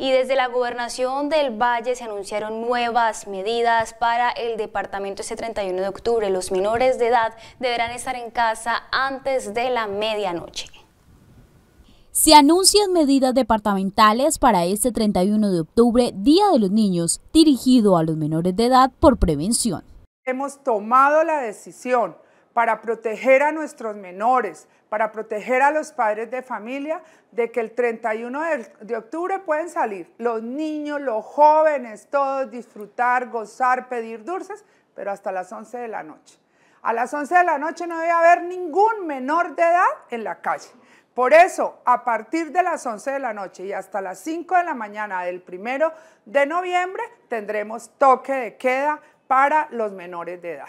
Y desde la gobernación del Valle se anunciaron nuevas medidas para el departamento este 31 de octubre. Los menores de edad deberán estar en casa antes de la medianoche. Se anuncian medidas departamentales para este 31 de octubre, Día de los Niños, dirigido a los menores de edad por prevención. Hemos tomado la decisión para proteger a nuestros menores, para proteger a los padres de familia de que el 31 de, octubre pueden salir los niños, los jóvenes, todos disfrutar, gozar, pedir dulces, pero hasta las 11 de la noche. A las 11 de la noche no debe haber ningún menor de edad en la calle. Por eso, a partir de las 11 de la noche y hasta las 5 de la mañana del 1 de noviembre, tendremos toque de queda para los menores de edad.